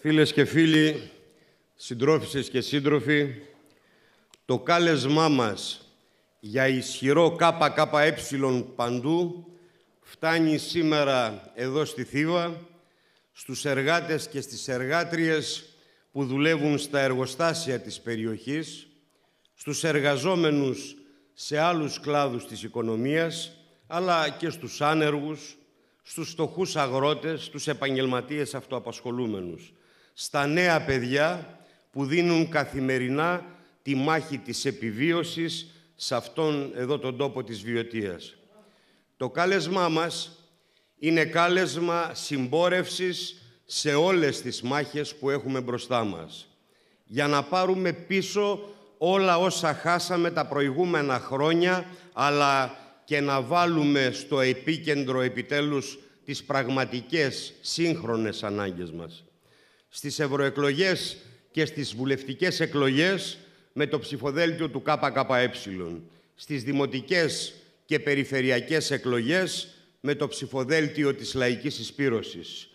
Φίλες και φίλοι, συντρόφισσες και σύντροφοι, το κάλεσμά μας για ισχυρό ΚΚΕ παντού φτάνει σήμερα εδώ στη Θήβα, στους εργάτες και στις εργάτριες που δουλεύουν στα εργοστάσια της περιοχής, στους εργαζόμενους σε άλλους κλάδους της οικονομίας, αλλά και στους άνεργους, στους στοχούς αγρότες, στους επαγγελματίες αυτοαπασχολούμενους στα νέα παιδιά που δίνουν καθημερινά τη μάχη της επιβίωσης σε αυτόν εδώ τον τόπο της βιωτίας. Το κάλεσμά μας είναι κάλεσμα συμπόρευσης σε όλες τις μάχες που έχουμε μπροστά μας, για να πάρουμε πίσω όλα όσα χάσαμε τα προηγούμενα χρόνια, αλλά και να βάλουμε στο επίκεντρο επιτέλους τις πραγματικές σύγχρονες ανάγκες μας στις ευρωεκλογές και στις βουλευτικές εκλογές με το ψηφοδέλτιο του ΚΚΕ, στις δημοτικές και περιφερειακές εκλογές με το ψηφοδέλτιο της λαϊκής εισπύρωσης.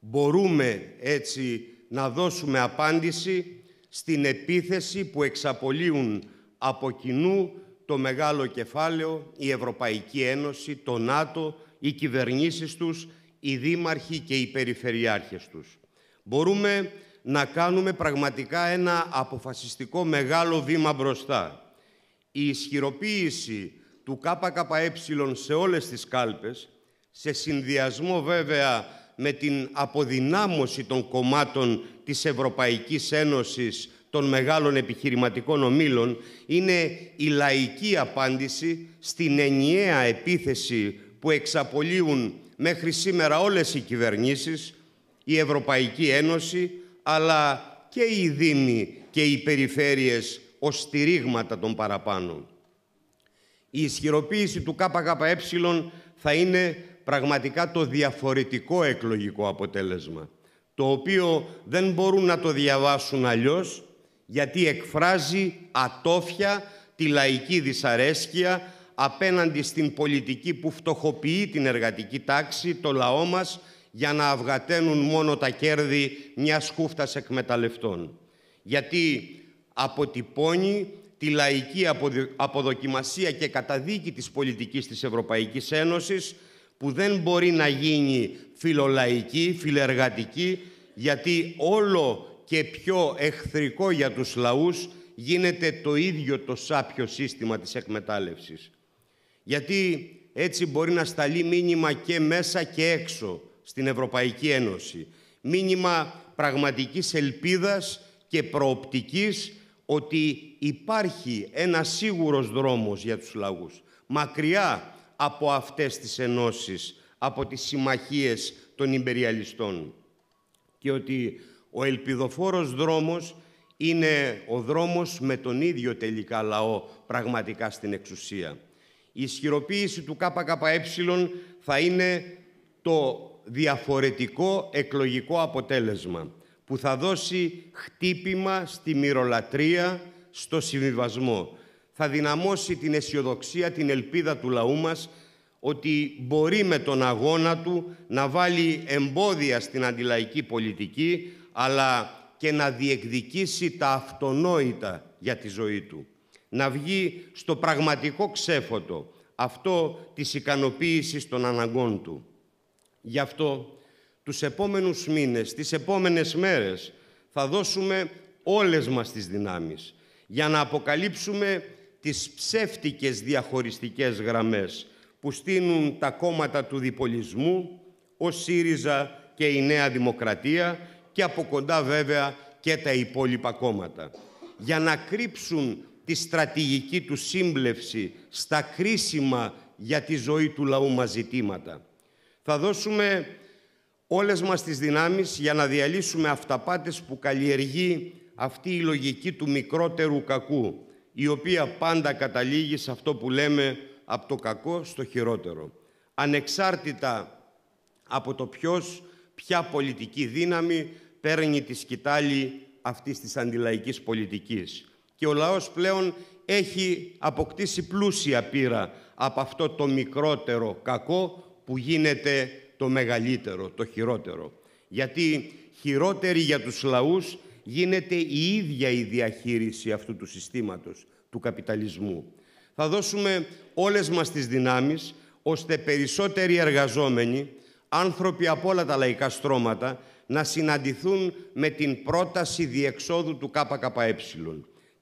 Μπορούμε έτσι να δώσουμε απάντηση στην επίθεση που εξαπολύουν από κοινού το μεγάλο κεφάλαιο, η Ευρωπαϊκή Ένωση, το ΝΑΤΟ, οι κυβερνήσεις τους, οι δήμαρχοι και οι περιφερειάρχες τους μπορούμε να κάνουμε πραγματικά ένα αποφασιστικό μεγάλο βήμα μπροστά. Η ισχυροποίηση του ΚΚΕ σε όλες τις κάλπες, σε συνδυασμό βέβαια με την αποδυνάμωση των κομμάτων της Ευρωπαϊκής Ένωσης των μεγάλων επιχειρηματικών ομίλων, είναι η λαϊκή απάντηση στην ενιαία επίθεση που εξαπολύουν μέχρι σήμερα όλες οι κυβερνήσεις, η Ευρωπαϊκή Ένωση, αλλά και οι Δήμοι και οι περιφέρειες ως στηρίγματα των παραπάνω. Η ισχυροποίηση του ΚΚΕ θα είναι πραγματικά το διαφορετικό εκλογικό αποτέλεσμα, το οποίο δεν μπορούν να το διαβάσουν αλλιώς, γιατί εκφράζει ατόφια τη λαϊκή δυσαρέσκεια απέναντι στην πολιτική που φτωχοποιεί την εργατική τάξη, το λαό μας για να αυγαταίνουν μόνο τα κέρδη μιας κούφτας εκμεταλλευτών. Γιατί αποτυπώνει τη λαϊκή αποδοκιμασία και καταδίκη της πολιτικής της Ευρωπαϊκής Ένωσης που δεν μπορεί να γίνει φιλολαϊκή, φιλεργατική, γιατί όλο και πιο εχθρικό για τους λαούς γίνεται το ίδιο το σάπιο σύστημα της εκμετάλλευσης. Γιατί έτσι μπορεί να σταλεί μήνυμα και μέσα και έξω στην Ευρωπαϊκή Ένωση. Μήνυμα πραγματικής ελπίδας και προοπτικής ότι υπάρχει ένας σίγουρος δρόμος για τους λαούς. Μακριά από αυτές τις ενώσεις, από τις συμμαχίες των υπεριαλιστών. Και ότι ο ελπιδοφόρος δρόμος είναι ο δρόμος με τον ίδιο τελικά λαό πραγματικά στην εξουσία. Η ισχυροποίηση του ΚΚΕ θα είναι το διαφορετικό εκλογικό αποτέλεσμα που θα δώσει χτύπημα στη μυρολατρεία, στο συμβιβασμό. Θα δυναμώσει την αισιοδοξία, την ελπίδα του λαού μας ότι μπορεί με τον αγώνα του να βάλει εμπόδια στην αντιλαϊκή πολιτική αλλά και να διεκδικήσει τα αυτονόητα για τη ζωή του. Να βγει στο πραγματικό ξέφωτο αυτό της ικανοποίησης των αναγκών του. Γι' αυτό τους επόμενους μήνες, τις επόμενες μέρες θα δώσουμε όλες μας τις δυνάμεις για να αποκαλύψουμε τις ψεύτικες διαχωριστικές γραμμές που στείνουν τα κόμματα του διπολισμού, ο ΣΥΡΙΖΑ και η Νέα Δημοκρατία και από κοντά βέβαια και τα υπόλοιπα κόμματα. Για να κρύψουν τη στρατηγική του σύμπλευση στα κρίσιμα για τη ζωή του λαού μας ζητήματα. Θα δώσουμε όλες μας τις δυνάμεις για να διαλύσουμε αυταπάτες που καλλιεργεί αυτή η λογική του μικρότερου κακού, η οποία πάντα καταλήγει σε αυτό που λέμε από το κακό στο χειρότερο. Ανεξάρτητα από το ποιος, ποια πολιτική δύναμη παίρνει τη σκητάλη αυτής της αντιλαϊκής πολιτικής. Και ο λαός πλέον έχει αποκτήσει πλούσια πείρα από αυτό το μικρότερο κακό που γίνεται το μεγαλύτερο, το χειρότερο. Γιατί χειρότερη για τους λαούς γίνεται η ίδια η διαχείριση αυτού του συστήματος, του καπιταλισμού. Θα δώσουμε όλες μας τις δυνάμεις, ώστε περισσότεροι εργαζόμενοι, άνθρωποι από όλα τα λαϊκά στρώματα, να συναντηθούν με την πρόταση διεξόδου του ΚΚΕ.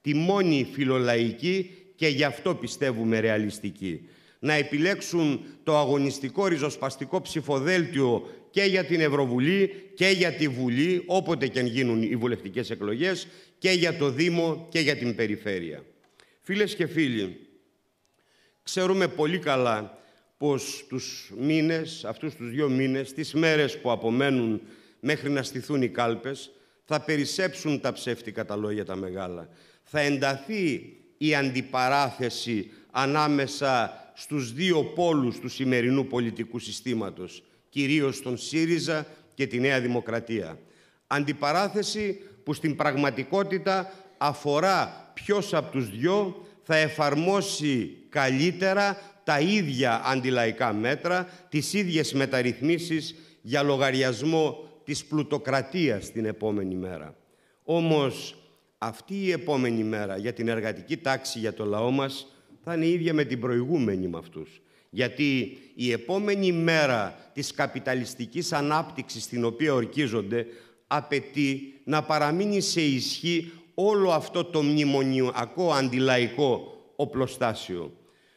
Τη μόνη φιλολαϊκή και γι' αυτό πιστεύουμε ρεαλιστική να επιλέξουν το αγωνιστικό ριζοσπαστικό ψηφοδέλτιο και για την Ευρωβουλή και για τη Βουλή, όποτε και αν γίνουν οι βουλευτικές εκλογές, και για το Δήμο και για την Περιφέρεια. Φίλες και φίλοι, ξέρουμε πολύ καλά πως τους μήνες, αυτούς τους δύο μήνες, τις μέρες που απομένουν μέχρι να στηθούν οι κάλπες, θα περισσέψουν τα ψεύτικα τα λόγια τα μεγάλα. Θα ενταθεί η αντιπαράθεση ανάμεσα στους δύο πόλους του σημερινού πολιτικού συστήματος, κυρίως τον ΣΥΡΙΖΑ και τη Νέα Δημοκρατία. Αντιπαράθεση που στην πραγματικότητα αφορά ποιος από τους δυο θα εφαρμόσει καλύτερα τα ίδια αντιλαϊκά μέτρα, τις ίδιες μεταρρυθμίσεις για λογαριασμό της πλουτοκρατίας την επόμενη μέρα. Όμως αυτή η επόμενη μέρα για την εργατική τάξη για το λαό μας θα είναι ίδια με την προηγούμενη με αυτούς, Γιατί η επόμενη μέρα της καπιταλιστικής ανάπτυξης στην οποία ορκίζονται απαιτεί να παραμείνει σε ισχύ όλο αυτό το μνημονιακό αντιλαϊκό οπλοστάσιο.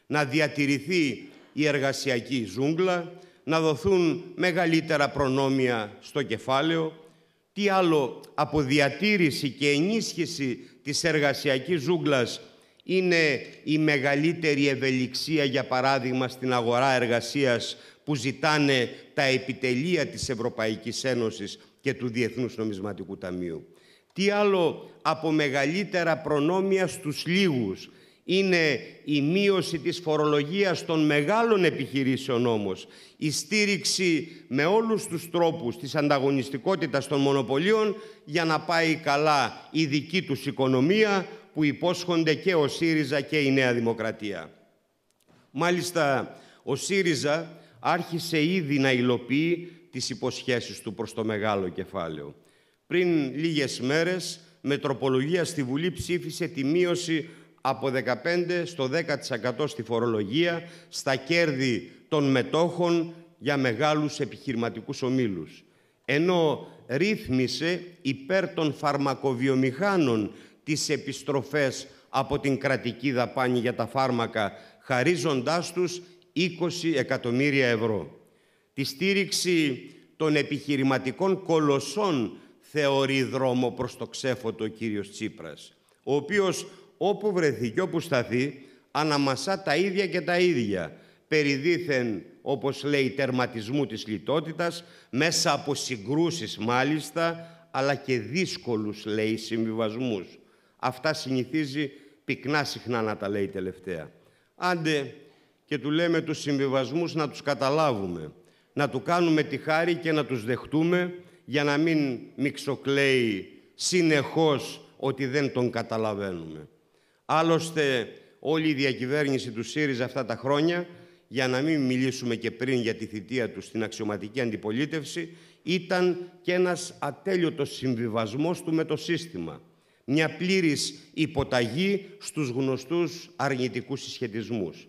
Να διατηρηθεί η εργασιακή ζούγκλα, να δοθούν μεγαλύτερα προνόμια στο κεφάλαιο. Τι άλλο από διατήρηση και ενίσχυση της εργασιακής ζούγκλας είναι η μεγαλύτερη ευελιξία, για παράδειγμα, στην αγορά εργασίας που ζητάνε τα επιτελεία της Ευρωπαϊκής Ένωσης και του Διεθνούς Νομισματικού Ταμείου. Τι άλλο από μεγαλύτερα προνόμια στους λίγους είναι η μείωση της φορολογίας των μεγάλων επιχειρήσεων όμως, η στήριξη με όλους τους τρόπους της ανταγωνιστικότητας των μονοπωλίων για να πάει καλά η δική τους οικονομία, που υπόσχονται και ο ΣΥΡΙΖΑ και η Νέα Δημοκρατία. Μάλιστα, ο ΣΥΡΙΖΑ άρχισε ήδη να υλοποιεί τις υποσχέσεις του προς το μεγάλο κεφάλαιο. Πριν λίγες μέρες, με τροπολογία στη Βουλή ψήφισε τη μείωση από 15% στο 10% στη φορολογία, στα κέρδη των μετόχων για μεγάλους επιχειρηματικούς ομίλους. Ενώ ρύθμισε υπέρ των φαρμακοβιομηχάνων τις επιστροφές από την κρατική δαπάνη για τα φάρμακα, χαρίζοντάς τους 20 εκατομμύρια ευρώ. Τη στήριξη των επιχειρηματικών κολοσσών θεωρεί δρόμο προς το ξέφωτο ο κύριος Τσίπρας, ο οποίος όπου βρεθεί και όπου σταθεί αναμασά τα ίδια και τα ίδια, περιδίθεν, όπως λέει, τερματισμού της λιτότητας, μέσα από συγκρούσεις μάλιστα, αλλά και δύσκολους, λέει, συμβιβασμούς. Αυτά συνηθίζει πυκνά συχνά να τα λέει τελευταία. Άντε και του λέμε τους συμβιβασμούς να τους καταλάβουμε, να του κάνουμε τη χάρη και να τους δεχτούμε για να μην μιξοκλαίει συνεχώς ότι δεν τον καταλαβαίνουμε. Άλλωστε όλη η διακυβέρνηση του ΣΥΡΙΖΑ αυτά τα χρόνια, για να μην μιλήσουμε και πριν για τη θητεία του στην αξιωματική αντιπολίτευση, ήταν και ένας ατέλειωτος συμβιβασμός του με το σύστημα μια πλήρης υποταγή στους γνωστούς αρνητικούς συσχετισμούς.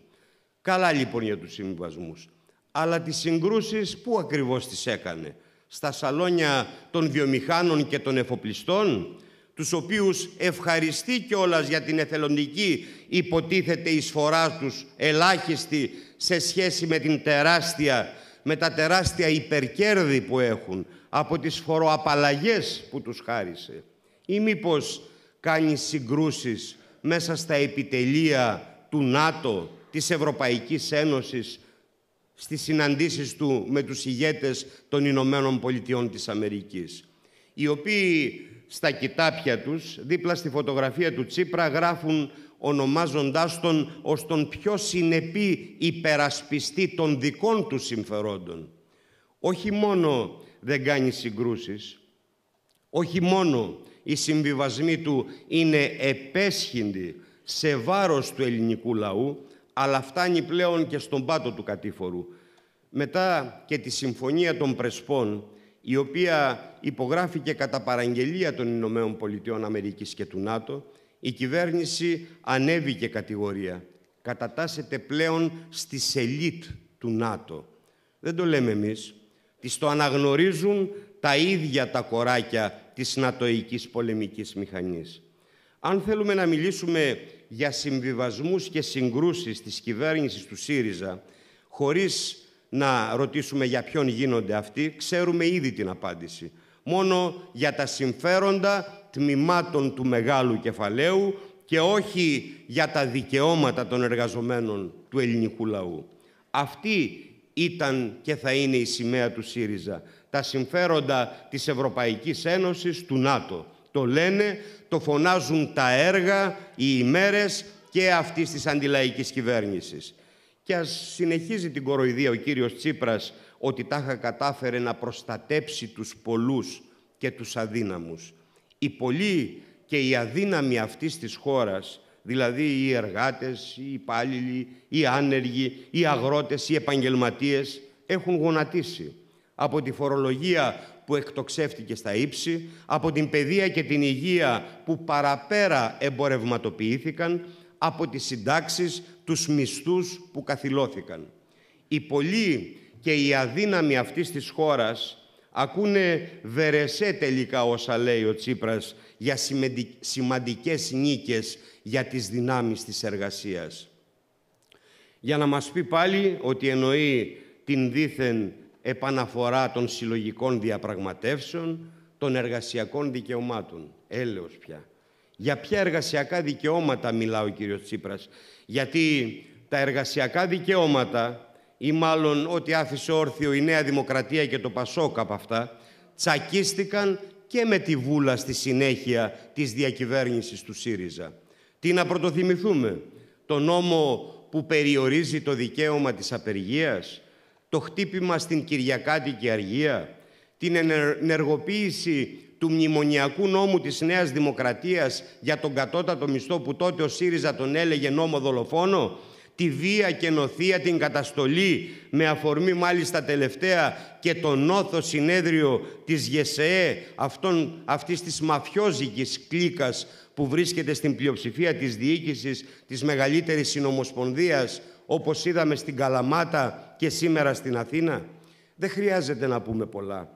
Καλά λοιπόν για τους συμβασμούς, Αλλά τις συγκρούσεις πού ακριβώς τις έκανε. Στα σαλόνια των βιομηχάνων και των εφοπλιστών, τους οποίους ευχαριστεί κιόλας για την εθελοντική υποτίθεται εισφορά τους ελάχιστη σε σχέση με, την τεράστια, με τα τεράστια υπερκέρδη που έχουν από τις φοροαπαλλαγές που τους χάρισε. Ή μήπως κάνει συγκρούσεις μέσα στα επιτελεία του ΝΑΤΟ, της Ευρωπαϊκής Ένωσης, στις συναντήσεις του με τους ηγέτες των Ηνωμένων Πολιτειών της Αμερικής, οι οποίοι στα κοιτάπια τους, δίπλα στη φωτογραφία του Τσίπρα, γράφουν ονομάζοντάς τον ως τον πιο συνεπή υπερασπιστή των δικών του συμφερόντων. Όχι μόνο δεν κάνει συγκρούσεις, όχι μόνο οι συμβιβασμοί του είναι επέσχυντοι σε βάρος του ελληνικού λαού, αλλά φτάνει πλέον και στον πάτο του κατήφορου. Μετά και τη Συμφωνία των Πρεσπών, η οποία υπογράφηκε κατά παραγγελία των Ηνωμένων Πολιτειών Αμερικής και του ΝΑΤΟ, η κυβέρνηση ανέβηκε κατηγορία. Κατατάσσεται πλέον στη σελίτ του ΝΑΤΟ. Δεν το λέμε εμείς. Τις το αναγνωρίζουν τα ίδια τα κοράκια της νατοικής πολεμικής μηχανής. Αν θέλουμε να μιλήσουμε για συμβιβασμούς και συγκρούσεις της κυβέρνησης του ΣΥΡΙΖΑ, χωρίς να ρωτήσουμε για ποιον γίνονται αυτοί, ξέρουμε ήδη την απάντηση. Μόνο για τα συμφέροντα τμήματων του μεγάλου κεφαλαίου και όχι για τα δικαιώματα των εργαζομένων του ελληνικού λαού. Αυτή ήταν και θα είναι η σημαία του ΣΥΡΙΖΑ τα συμφέροντα της Ευρωπαϊκής Ένωσης, του ΝΑΤΟ. Το λένε, το φωνάζουν τα έργα, οι ημέρες και αυτής της αντιλαϊκής κυβέρνησης. Και ας συνεχίζει την κοροϊδία ο κύριος Τσίπρας ότι τάχα κατάφερε να προστατέψει τους πολλούς και τους αδύναμους. Οι πολλοί και οι αδύναμοι αυτής της χώρας, δηλαδή οι εργάτες, οι υπάλληλοι, οι άνεργοι, οι αγρότες, οι επαγγελματίες, έχουν γονατίσει από τη φορολογία που εκτοξεύτηκε στα ύψη, από την παιδεία και την υγεία που παραπέρα εμπορευματοποιήθηκαν, από τις συντάξεις, τους μισθούς που καθυλώθηκαν. Οι πολλοί και οι αδύναμοι αυτής της χώρας ακούνε βερεσέ τελικά όσα λέει ο Τσίπρας για σημαντικές νίκες για τις δυνάμεις της εργασίας. Για να μας πει πάλι ότι εννοεί την δίθεν επαναφορά των συλλογικών διαπραγματεύσεων των εργασιακών δικαιωμάτων. Έλεος πια. Για ποια εργασιακά δικαιώματα μιλά ο κύριος Τσίπρας. Γιατί τα εργασιακά δικαιώματα ή μάλλον ό,τι άφησε όρθιο η Νέα Δημοκρατία και το Πασόκ από αυτά τσακίστηκαν και με τη βούλα στη συνέχεια της διακυβέρνησης του ΣΥΡΙΖΑ. Τι να πρωτοθυμηθούμε, το νόμο που περιορίζει το δικαίωμα της απεργίας, το χτύπημα στην Κυριακάτικη Αργία, την ενεργοποίηση του μνημονιακού νόμου της Νέας Δημοκρατίας για τον κατώτατο μισθό που τότε ο ΣΥΡΙΖΑ τον έλεγε νόμο δολοφόνο, τη βία και νοθεία την καταστολή με αφορμή μάλιστα τελευταία και το νόθο συνέδριο της ΓΕΣΕΕ αυτών, αυτής της μαφιόζικης κλίκας που βρίσκεται στην πλειοψηφία της διοίκησης της μεγαλύτερης συνομοσπονδίας όπως είδαμε στην Καλαμάτα και σήμερα στην Αθήνα. Δεν χρειάζεται να πούμε πολλά.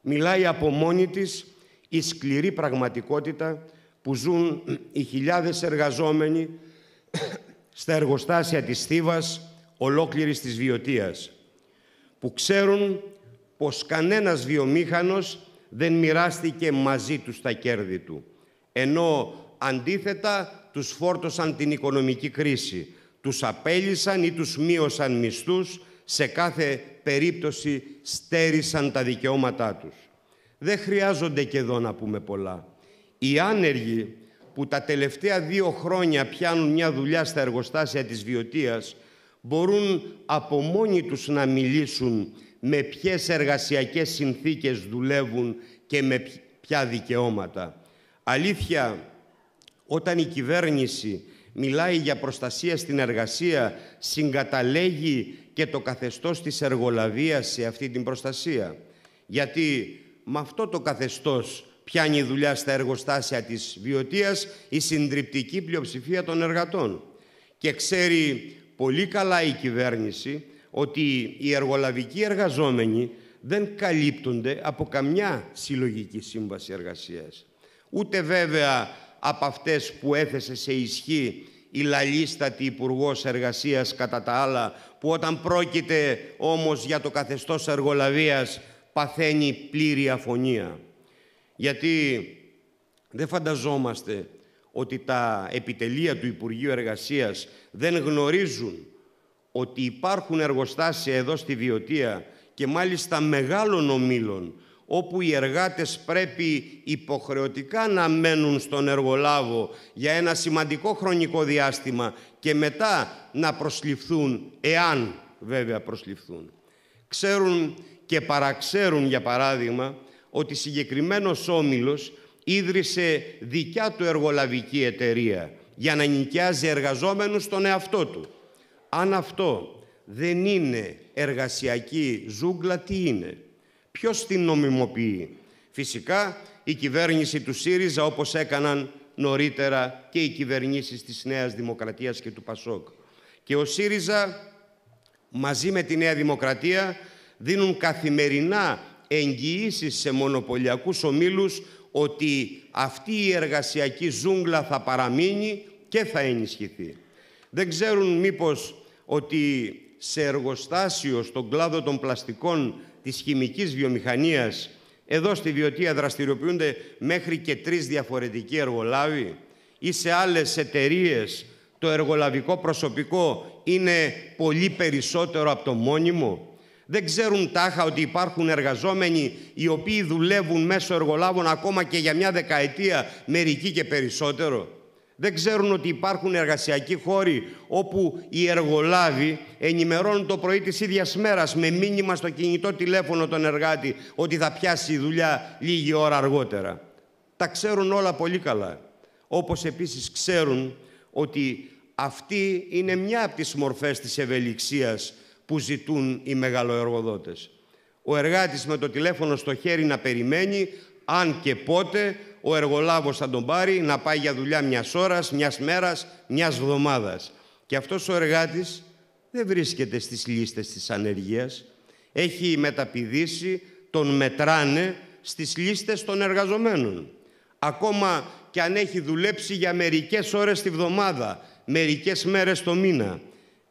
Μιλάει από μόνη της η σκληρή πραγματικότητα που ζουν οι χιλιάδες εργαζόμενοι στα εργοστάσια της Θήβας, ολόκληρης της Βιωτίας, που ξέρουν πως κανένας βιομήχανος δεν μοιράστηκε μαζί τους τα κέρδη του, ενώ αντίθετα τους φόρτωσαν την οικονομική κρίση, τους απέλυσαν ή τους μείωσαν μισθούς, σε κάθε περίπτωση στέρισαν τα δικαιώματά τους. Δεν χρειάζονται και εδώ να πούμε πολλά. Οι άνεργοι που τα τελευταία δύο χρόνια πιάνουν μια δουλειά στα εργοστάσια της βιωτείας μπορούν από μόνοι τους να μιλήσουν με ποιες εργασιακές συνθήκες δουλεύουν και με ποια δικαιώματα. Αλήθεια, όταν η κυβέρνηση μιλάει για προστασία στην εργασία, συγκαταλέγει και το καθεστώς της εργολαβίας σε αυτή την προστασία. Γιατί με αυτό το καθεστώς πιάνει δουλειά στα εργοστάσια της βιωτίας η συντριπτική πλειοψηφία των εργατών. Και ξέρει πολύ καλά η κυβέρνηση ότι οι εργολαβικοί εργαζόμενοι δεν καλύπτονται από καμιά συλλογική σύμβαση εργασίας. Ούτε βέβαια από αυτές που έθεσε σε ισχύ η λαλίστατη υπουργός Εργασίας κατά τα άλλα, που όταν πρόκειται όμως για το καθεστώς εργολαβίας παθαίνει πλήρη αφωνία. Γιατί δεν φανταζόμαστε ότι τα επιτελεία του Υπουργείου Εργασίας δεν γνωρίζουν ότι υπάρχουν εργοστάσια εδώ στη Βιωτία και μάλιστα μεγάλων ομίλων όπου οι εργάτες πρέπει υποχρεωτικά να μένουν στον εργολάβο για ένα σημαντικό χρονικό διάστημα και μετά να προσληφθούν, εάν βέβαια προσληφθούν. Ξέρουν και παραξέρουν, για παράδειγμα, ότι συγκεκριμένος όμιλος ίδρυσε δικιά του εργολαβική εταιρεία για να νοικιάζει εργαζόμενους στον εαυτό του. Αν αυτό δεν είναι εργασιακή ζούγκλα, τι είναι. Ποιος την νομιμοποιεί. Φυσικά η κυβέρνηση του ΣΥΡΙΖΑ όπως έκαναν νωρίτερα και οι κυβερνήσεις της Νέας Δημοκρατίας και του ΠΑΣΟΚ. Και ο ΣΥΡΙΖΑ μαζί με τη Νέα Δημοκρατία δίνουν καθημερινά εγγυήσεις σε μονοπωλιακούς ομίλους ότι αυτή η εργασιακή ζούγκλα θα παραμείνει και θα ενισχυθεί. Δεν ξέρουν μήπως ότι σε εργοστάσιο στον κλάδο των πλαστικών της χημικής βιομηχανίας. Εδώ στη Βιωτία δραστηριοποιούνται μέχρι και τρεις διαφορετικοί εργολάβοι ή σε άλλες εταιρείες το εργολαβικό προσωπικό είναι πολύ περισσότερο από το μόνιμο. Δεν ξέρουν τάχα ότι υπάρχουν εργαζόμενοι οι οποίοι δουλεύουν μέσω εργολάβων ακόμα και για μια δεκαετία, μερικοί και περισσότερο. Δεν ξέρουν ότι υπάρχουν εργασιακοί χώροι όπου οι εργολάβοι ενημερώνουν το πρωί της ίδιας μέρας με μήνυμα στο κινητό τηλέφωνο τον εργάτη ότι θα πιάσει η δουλειά λίγη ώρα αργότερα. Τα ξέρουν όλα πολύ καλά. Όπως επίσης ξέρουν ότι αυτή είναι μια από τις μορφές της ευελιξίας που ζητούν οι μεγαλοεργοδότες. Ο εργάτης με το τηλέφωνο στο χέρι να περιμένει αν και πότε ο εργολάβος θα τον πάρει να πάει για δουλειά μιας ώρας, μιας μέρας, μιας εβδομάδας Και αυτός ο εργάτης δεν βρίσκεται στις λίστες της ανεργίας. Έχει μεταπηδήσει, τον μετράνε στις λίστες των εργαζομένων. Ακόμα και αν έχει δουλέψει για μερικές ώρες τη βδομάδα, μερικές μέρες το μήνα.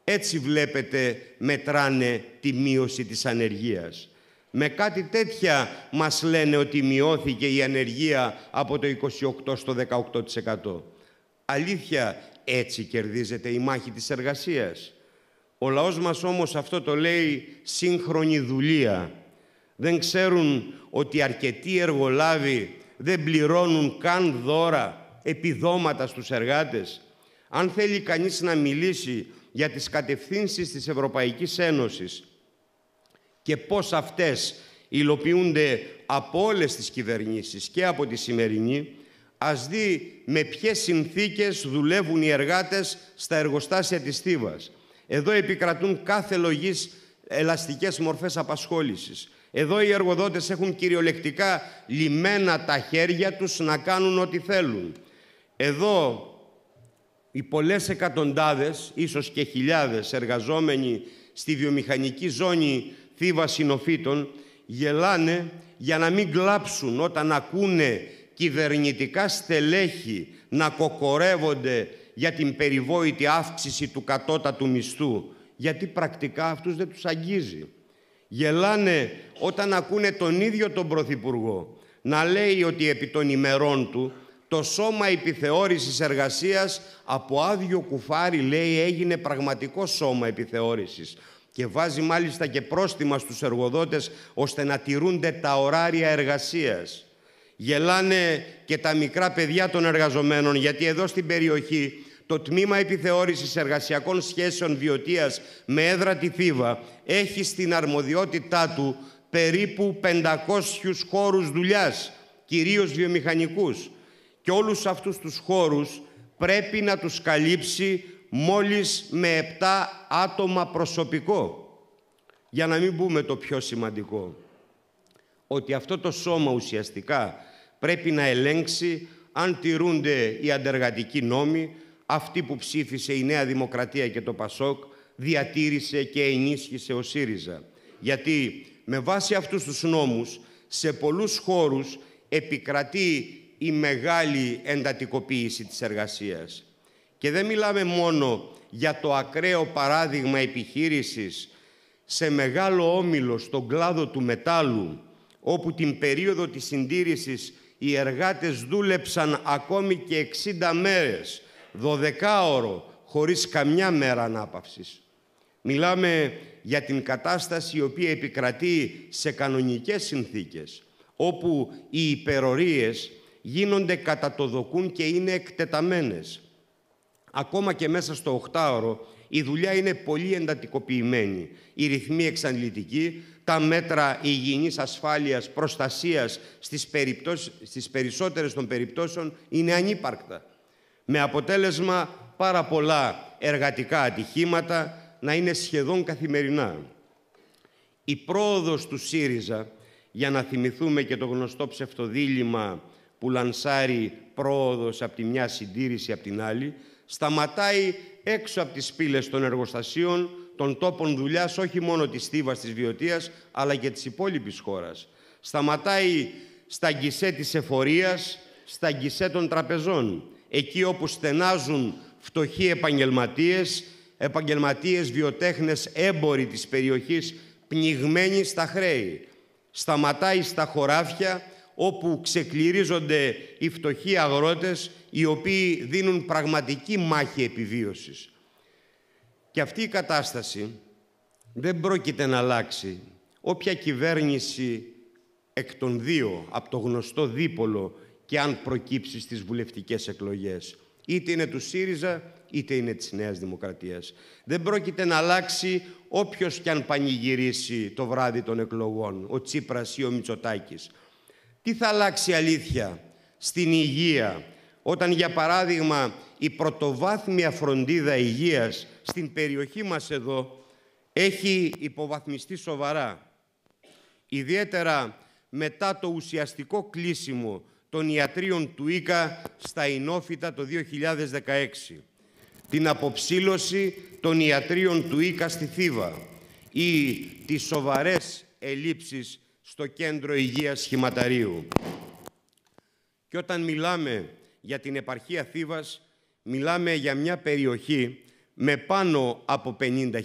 Έτσι βλέπετε μετράνε τη μείωση της ανεργίας. Με κάτι τέτοια μας λένε ότι μειώθηκε η ανεργία από το 28% στο 18%. Αλήθεια, έτσι κερδίζεται η μάχη της εργασίας. Ο λαός μας όμως αυτό το λέει σύγχρονη δουλεία. Δεν ξέρουν ότι αρκετοί εργολάβοι δεν πληρώνουν καν δώρα, επιδόματα στους εργάτες. Αν θέλει κανείς να μιλήσει για τις κατευθύνσεις της Ευρωπαϊκής Ένωσης και πώς αυτές υλοποιούνται από όλες τις κυβερνήσεις και από τη σημερινή, ας δει με ποιες συνθήκες δουλεύουν οι εργάτες στα εργοστάσια της Θήβας. Εδώ επικρατούν κάθε λογής ελαστικές μορφές απασχόλησης. Εδώ οι εργοδότες έχουν κυριολεκτικά λιμένα τα χέρια τους να κάνουν ό,τι θέλουν. Εδώ οι πολλές εκατοντάδες, ίσως και χιλιάδες εργαζόμενοι στη βιομηχανική ζώνη θύβα γελάνε για να μην κλάψουν όταν ακούνε κυβερνητικά στελέχη να κοκορεύονται για την περιβόητη αύξηση του κατώτατου μισθού, γιατί πρακτικά αυτούς δεν τους αγγίζει. Γελάνε όταν ακούνε τον ίδιο τον Πρωθυπουργό να λέει ότι επί των ημερών του το σώμα επιθεώρησης εργασίας από άδειο κουφάρι λέει έγινε πραγματικό σώμα επιθεώρησης και βάζει μάλιστα και πρόστιμα στους εργοδότες ώστε να τηρούνται τα ωράρια εργασίας. Γελάνε και τα μικρά παιδιά των εργαζομένων γιατί εδώ στην περιοχή το Τμήμα Επιθεώρησης Εργασιακών Σχέσεων Βιωτίας με έδρα τη Θήβα έχει στην αρμοδιότητά του περίπου 500 χώρους δουλειάς, κυρίως βιομηχανικούς. Και όλους αυτούς τους χώρους πρέπει να τους καλύψει μόλις με 7 άτομα προσωπικό. Για να μην πούμε το πιο σημαντικό, ότι αυτό το σώμα ουσιαστικά πρέπει να ελέγξει αν τηρούνται οι αντεργατικοί νόμοι, αυτοί που ψήφισε η Νέα Δημοκρατία και το ΠΑΣΟΚ, διατήρησε και ενίσχυσε ο ΣΥΡΙΖΑ. Γιατί με βάση αυτούς τους νόμους, σε πολλούς χώρους επικρατεί η μεγάλη εντατικοποίηση της εργασίας. Και δεν μιλάμε μόνο για το ακραίο παράδειγμα επιχείρησης σε μεγάλο όμιλο στον κλάδο του μετάλλου, όπου την περίοδο της συντήρησης οι εργάτες δούλεψαν ακόμη και 60 μέρες, 12 ώρο, χωρίς καμιά μέρα ανάπαυσης. Μιλάμε για την κατάσταση η οποία επικρατεί σε κανονικές συνθήκες, όπου οι υπερορίες γίνονται κατά το δοκούν και είναι εκτεταμένες. Ακόμα και μέσα στο 8 η δουλειά είναι πολύ εντατικοποιημένη. Οι ρυθμοί εξαντλητικοί, τα μέτρα υγιεινής ασφάλειας, προστασίας στις, στις περισσότερες των περιπτώσεων είναι ανύπαρκτα. Με αποτέλεσμα πάρα πολλά εργατικά ατυχήματα να είναι σχεδόν καθημερινά. Η πρόοδος του ΣΥΡΙΖΑ, για να θυμηθούμε και το γνωστό ψευτοδήλημα που λανσάρει πρόοδος από τη μια συντήρηση από την άλλη, σταματάει έξω από τις πύλες των εργοστασίων, των τόπων δουλειάς, όχι μόνο της Θήβας, της Βιωτίας, αλλά και της υπόλοιπης χώρας. Σταματάει στα γκισέ της εφορίας, στα γκισέ των τραπεζών, εκεί όπου στενάζουν φτωχοί επαγγελματίες, επαγγελματίες βιοτέχνες έμποροι της περιοχής πνιγμένοι στα χρέη. Σταματάει στα χωράφια, όπου ξεκληρίζονται οι φτωχοί αγρότες οι οποίοι δίνουν πραγματική μάχη επιβίωσης. Και αυτή η κατάσταση δεν πρόκειται να αλλάξει όποια κυβέρνηση εκ των δύο, από το γνωστό δίπολο και αν προκύψει στις βουλευτικές εκλογές. Είτε είναι του ΣΥΡΙΖΑ, είτε είναι της Νέας Δημοκρατίας. Δεν πρόκειται να αλλάξει όποιος και αν πανηγυρίσει το βράδυ των εκλογών, ο Τσίπρας ή ο Μητσοτάκης. Τι θα αλλάξει αλήθεια στην υγεία όταν για παράδειγμα η πρωτοβάθμια φροντίδα υγείας στην περιοχή μας εδώ έχει υποβαθμιστεί σοβαρά. Ιδιαίτερα μετά το ουσιαστικό κλείσιμο των ιατρίων του ΙΚΑ στα Ινόφυτα το 2016, την αποψήλωση των ιατρίων του ΙΚΑ στη Θήβα ή τις σοβαρές ελλείψεις στο Κέντρο Υγείας Χηματαρίου. Και όταν μιλάμε για την επαρχία Θήβας, μιλάμε για μια περιοχή με πάνω από 50.000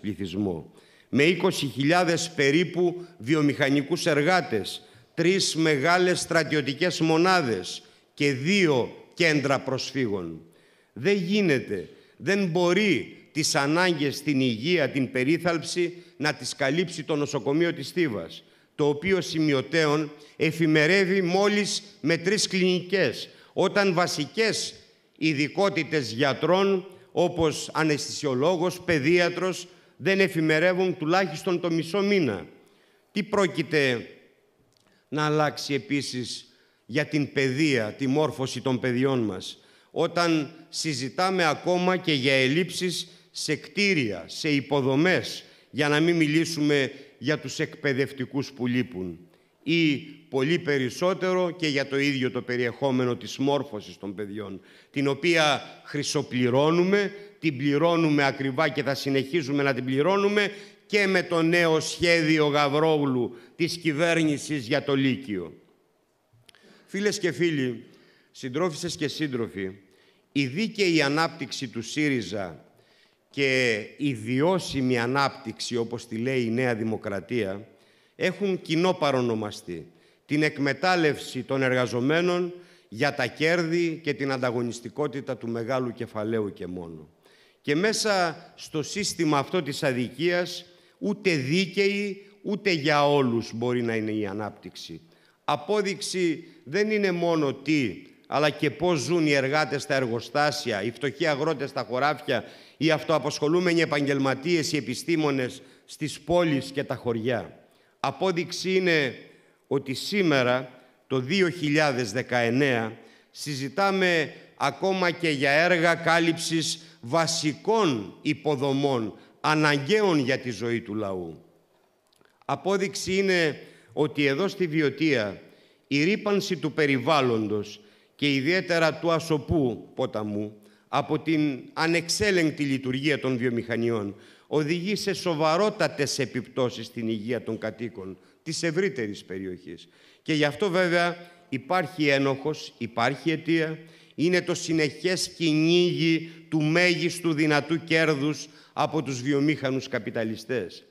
πληθυσμό, με 20.000 περίπου βιομηχανικούς εργάτες, τρεις μεγάλες στρατιωτικές μονάδες και δύο κέντρα προσφύγων. Δεν γίνεται, δεν μπορεί τις ανάγκες στην υγεία, την περίθαλψη να τις καλύψει το νοσοκομείο της Θήβας το οποίο σημειωτέων εφημερεύει μόλις με τρεις κλινικές, όταν βασικές ειδικότητες γιατρών, όπως αναισθησιολόγος, παιδίατρος, δεν εφημερεύουν τουλάχιστον το μισό μήνα. Τι πρόκειται να αλλάξει επίσης για την παιδεία, τη μόρφωση των παιδιών μας, όταν συζητάμε ακόμα και για ελλείψεις σε κτίρια, σε υποδομές, για να μην μιλήσουμε για τους εκπαιδευτικούς που λείπουν ή πολύ περισσότερο και για το ίδιο το περιεχόμενο της μόρφωσης των παιδιών, την οποία χρυσοπληρώνουμε, την πληρώνουμε ακριβά και θα συνεχίζουμε να την πληρώνουμε και με το νέο σχέδιο Γαβρόγλου της κυβέρνησης για το Λύκειο. Φίλες και φίλοι, συντρόφισσες και σύντροφοι, η δίκαιη ανάπτυξη του ΣΥΡΙΖΑ και η βιώσιμη ανάπτυξη, όπως τη λέει η Νέα Δημοκρατία, έχουν κοινό παρονομαστή. Την εκμετάλλευση των εργαζομένων για τα κέρδη και την ανταγωνιστικότητα του μεγάλου κεφαλαίου και μόνο. Και μέσα στο σύστημα αυτό της αδικίας, ούτε δίκαιη, ούτε για όλους μπορεί να είναι η ανάπτυξη. Απόδειξη δεν είναι μόνο τι αλλά και πώς ζουν οι εργάτες στα εργοστάσια, οι φτωχοί αγρότες στα χωράφια, οι αυτοαποσχολούμενοι επαγγελματίες, οι επιστήμονες στις πόλεις και τα χωριά. Απόδειξη είναι ότι σήμερα, το 2019, συζητάμε ακόμα και για έργα κάλυψης βασικών υποδομών, αναγκαίων για τη ζωή του λαού. Απόδειξη είναι ότι εδώ στη Βιωτία η ρήπανση του περιβάλλοντος και ιδιαίτερα του Ασωπού ποταμού από την ανεξέλεγκτη λειτουργία των βιομηχανιών οδηγεί σε σοβαρότατες επιπτώσεις στην υγεία των κατοίκων της ευρύτερης περιοχής. Και γι' αυτό βέβαια υπάρχει ένοχος, υπάρχει αιτία, είναι το συνεχές κυνήγι του μέγιστου δυνατού κέρδους από τους βιομήχανους καπιταλιστές.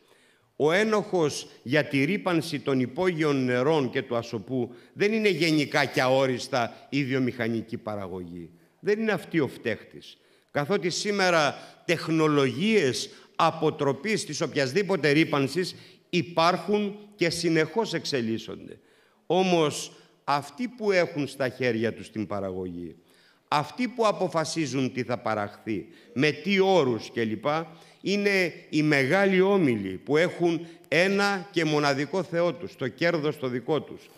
Ο ένοχος για τη ρήπανση των υπόγειων νερών και του ασωπού δεν είναι γενικά και αόριστα η βιομηχανική παραγωγή. Δεν είναι αυτή ο φταίχτης. Καθότι σήμερα τεχνολογίες αποτροπής της οποιασδήποτε ρήπανσης υπάρχουν και συνεχώς εξελίσσονται. Όμως αυτοί που έχουν στα χέρια τους την παραγωγή αυτοί που αποφασίζουν τι θα παραχθεί, με τι όρους κλπ. Είναι οι μεγάλοι όμιλοι που έχουν ένα και μοναδικό Θεό τους, το κέρδος το δικό τους.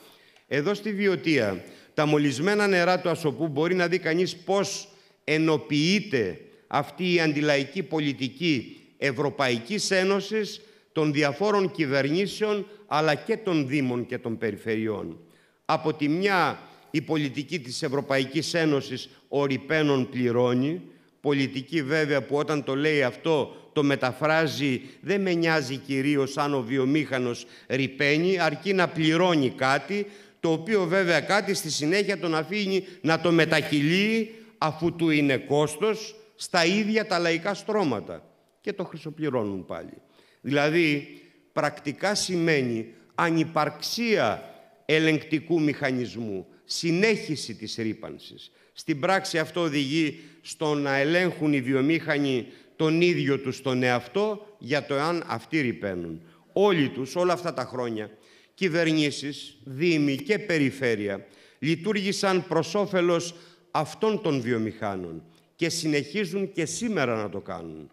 Εδώ στη Βιωτία, τα μολυσμένα νερά του Ασοπού μπορεί να δει κανείς πώς ενοποιείται αυτή η αντιλαϊκή πολιτική Ευρωπαϊκής Ένωσης των διαφόρων κυβερνήσεων αλλά και των Δήμων και των Περιφερειών. Από τη μια η πολιτική της Ευρωπαϊκής Ένωσης οριπένων πληρώνει, πολιτική βέβαια που όταν το λέει αυτό το μεταφράζει «δεν με νοιάζει κυρίως αν ο βιομήχανος ρηπαίνει, αρκεί να πληρώνει κάτι», το οποίο βέβαια κάτι στη συνέχεια τον αφήνει να το μετακυλεί αφού του είναι κόστος στα ίδια τα λαϊκά στρώματα και το χρυσοπληρώνουν πάλι. Δηλαδή, πρακτικά σημαίνει ανυπαρξία ελεγκτικού μηχανισμού συνέχιση της ρήπανσης. Στην πράξη αυτό οδηγεί στο να ελέγχουν οι βιομήχανοι τον ίδιο τους τον εαυτό για το αν αυτοί ρηπαίνουν. Όλοι τους όλα αυτά τα χρόνια κυβερνήσεις, δήμοι και περιφέρεια λειτουργήσαν προς όφελος αυτών των βιομηχάνων και συνεχίζουν και σήμερα να το κάνουν.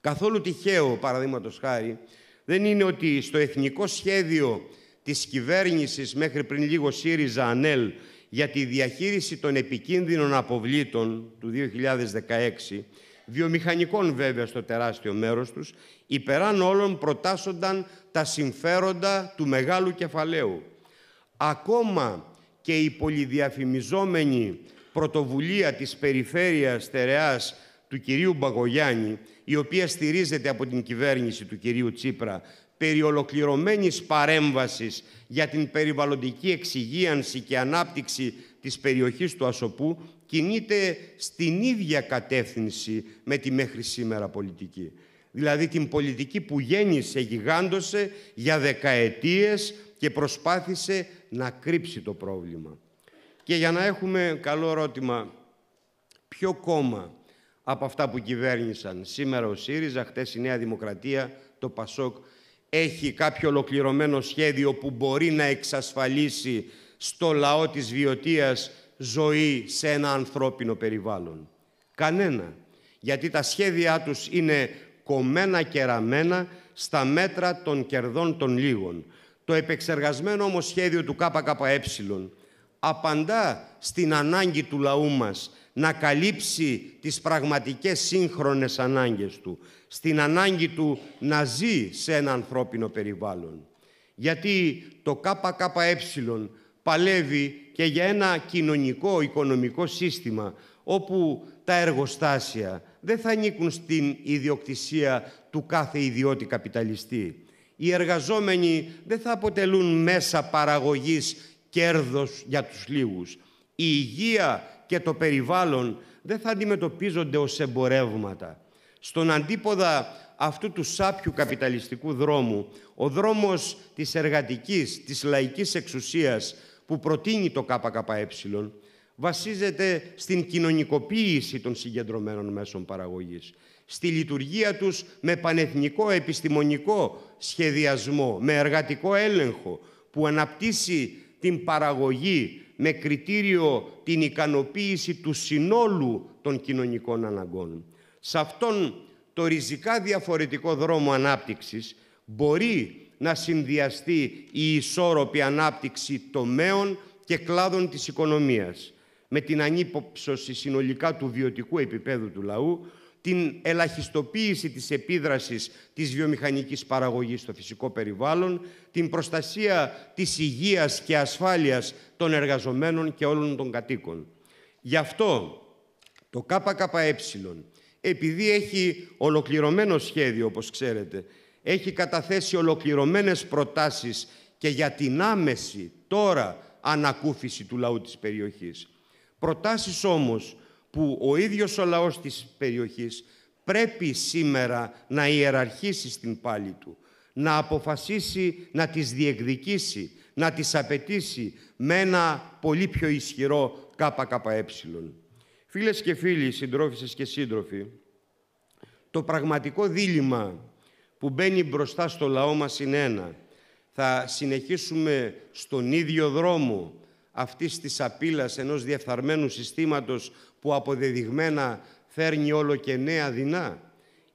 Καθόλου τυχαίο, παραδείγματος χάρη, δεν είναι ότι στο εθνικό σχέδιο της κυβέρνησης μέχρι πριν λίγο ΣΥΡΙΖΑ ΑΝΕΛ για τη διαχείριση των επικίνδυνων αποβλήτων του 2016, βιομηχανικών βέβαια στο τεράστιο μέρος τους, υπεράν όλων προτάσσονταν τα συμφέροντα του μεγάλου κεφαλαίου. Ακόμα και η πολυδιαφημιζόμενη πρωτοβουλία της περιφέρειας Τερεάς του κυρίου Μπαγογιάννη, η οποία στηρίζεται από την κυβέρνηση του κυρίου Τσίπρα περί ολοκληρωμένης παρέμβασης για την περιβαλλοντική εξυγίανση και ανάπτυξη της περιοχής του Ασοπού κινείται στην ίδια κατεύθυνση με τη μέχρι σήμερα πολιτική. Δηλαδή την πολιτική που γέννησε, γιγάντωσε για δεκαετίες και προσπάθησε να κρύψει το πρόβλημα. Και για να έχουμε καλό ερώτημα, ποιο κόμμα από αυτά που κυβέρνησαν σήμερα ο ΣΥΡΙΖΑ, χτες η Νέα Δημοκρατία, το ΠΑΣΟΚ έχει κάποιο ολοκληρωμένο σχέδιο που μπορεί να εξασφαλίσει στο λαό της Βιωτίας ζωή σε ένα ανθρώπινο περιβάλλον. Κανένα. Γιατί τα σχέδιά τους είναι κομμένα και ραμμένα στα μέτρα των κερδών των λίγων. Το επεξεργασμένο όμως σχέδιο του ΚΚΕ απαντά στην ανάγκη του λαού μας να καλύψει τις πραγματικές σύγχρονες ανάγκες του, στην ανάγκη του να ζει σε ένα ανθρώπινο περιβάλλον. Γιατί το ΚΚΕ παλεύει και για ένα κοινωνικό, οικονομικό σύστημα όπου τα εργοστάσια δεν θα ανήκουν στην ιδιοκτησία του κάθε ιδιώτη καπιταλιστή. Οι εργαζόμενοι δεν θα αποτελούν μέσα παραγωγής κέρδος για τους λίγους. Η υγεία και το περιβάλλον δεν θα αντιμετωπίζονται ως εμπορεύματα. Στον αντίποδα αυτού του σάπιου καπιταλιστικού δρόμου, ο δρόμος της εργατικής, της λαϊκής εξουσίας που προτείνει το ΚΚΕ, βασίζεται στην κοινωνικοποίηση των συγκεντρωμένων μέσων παραγωγής, στη λειτουργία τους με πανεθνικό επιστημονικό σχεδιασμό, με εργατικό έλεγχο, που αναπτύσσει την παραγωγή με κριτήριο την ικανοποίηση του συνόλου των κοινωνικών αναγκών. Σε αυτόν το ριζικά διαφορετικό δρόμο ανάπτυξης μπορεί να συνδυαστεί η ισόρροπη ανάπτυξη τομέων και κλάδων της οικονομίας με την ανύποψωση συνολικά του βιωτικού επίπεδου του λαού την ελαχιστοποίηση της επίδρασης της βιομηχανικής παραγωγής στο φυσικό περιβάλλον, την προστασία της υγείας και ασφάλειας των εργαζομένων και όλων των κατοίκων. Γι' αυτό το ΚΚΕ, επειδή έχει ολοκληρωμένο σχέδιο, όπως ξέρετε, έχει καταθέσει ολοκληρωμένες προτάσεις και για την άμεση τώρα ανακούφιση του λαού της περιοχής. Προτάσεις όμως που ο ίδιος ο λαός της περιοχής πρέπει σήμερα να ιεραρχήσει στην πάλη του, να αποφασίσει να τις διεκδικήσει, να τις απαιτήσει με ένα πολύ πιο ισχυρό ΚΚΕ. Φίλες και φίλοι, συντρόφισσες και σύντροφοι, το πραγματικό δίλημα που μπαίνει μπροστά στο λαό μας είναι ένα. Θα συνεχίσουμε στον ίδιο δρόμο αυτής της απειλας ενός διεφθαρμένου συστήματος που αποδεδειγμένα φέρνει όλο και νέα δεινά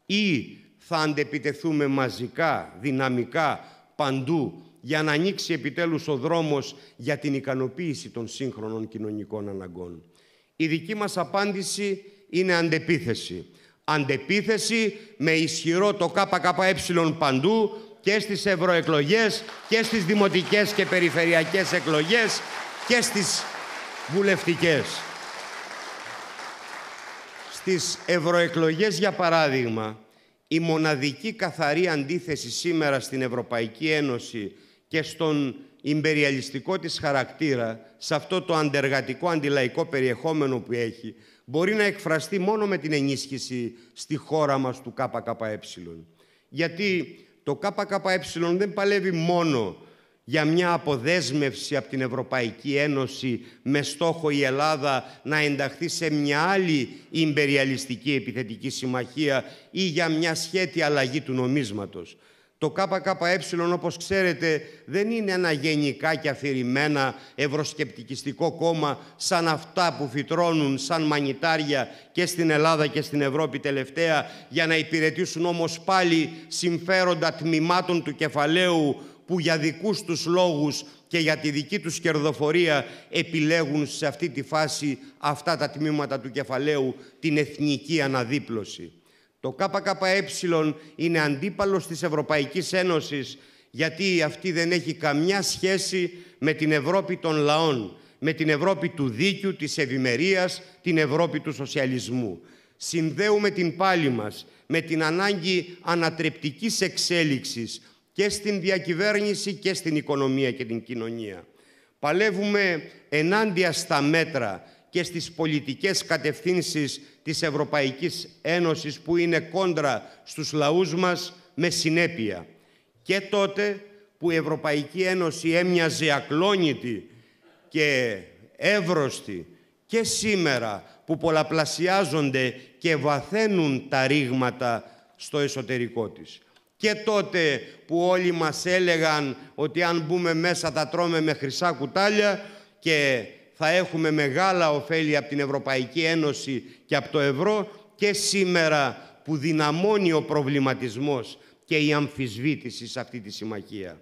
ή θα αντεπιτεθούμε μαζικά, δυναμικά, παντού για να ανοίξει επιτέλους ο δρόμος για την ικανοποίηση των σύγχρονων κοινωνικών αναγκών. Η δική μας απάντηση είναι αντεπίθεση. Αντεπίθεση με ισχυρό το ΚΚΕ παντού και στις ευρωεκλογές και στις δημοτικές και περιφερειακές εκλογές και στις βουλευτικές. Στις ευρωεκλογές, για παράδειγμα, η μοναδική καθαρή αντίθεση σήμερα στην Ευρωπαϊκή Ένωση και στον ιμπεριαλιστικό της χαρακτήρα, σε αυτό το αντεργατικό αντιλαϊκό περιεχόμενο που έχει, μπορεί να εκφραστεί μόνο με την ενίσχυση στη χώρα μας του ΚΚΕ. Γιατί το ΚΚΕ δεν παλεύει μόνο για μια αποδέσμευση από την Ευρωπαϊκή Ένωση με στόχο η Ελλάδα να ενταχθεί σε μια άλλη υπεριαλιστική επιθετική συμμαχία ή για μια σχέτη αλλαγή του νομίσματος. Το ΚΚΕ, όπως ξέρετε, δεν είναι ένα γενικά και αφηρημένα ευρωσκεπτικιστικό κόμμα σαν αυτά που φυτρώνουν σαν μανιτάρια και στην Ελλάδα και στην Ευρώπη τελευταία για να υπηρετήσουν όμως πάλι συμφέροντα τμήματων του κεφαλαίου που για δικούς τους λόγους και για τη δική τους κερδοφορία επιλέγουν σε αυτή τη φάση αυτά τα τμήματα του κεφαλαίου την εθνική αναδίπλωση. Το ΚΚΕ είναι αντίπαλος της Ευρωπαϊκής Ένωσης γιατί αυτή δεν έχει καμιά σχέση με την Ευρώπη των λαών, με την Ευρώπη του δίκιου, της ευημερίας, την Ευρώπη του σοσιαλισμού. Συνδέουμε την πάλη μας με την ανάγκη ανατρεπτικής εξέλιξης και στην διακυβέρνηση και στην οικονομία και την κοινωνία. Παλεύουμε ενάντια στα μέτρα και στις πολιτικές κατευθύνσεις της Ευρωπαϊκής Ένωσης που είναι κόντρα στους λαούς μας με συνέπεια. Και τότε που η Ευρωπαϊκή Ένωση έμοιαζε ακλόνητη και εύρωστη και σήμερα που πολλαπλασιάζονται και βαθαίνουν τα ρήγματα στο εσωτερικό της. Και τότε που όλοι μας έλεγαν ότι αν μπούμε μέσα θα τρώμε με χρυσά κουτάλια και θα έχουμε μεγάλα ωφέλη από την Ευρωπαϊκή Ένωση και από το ευρώ και σήμερα που δυναμώνει ο προβληματισμός και η αμφισβήτηση σε αυτή τη συμμαχία.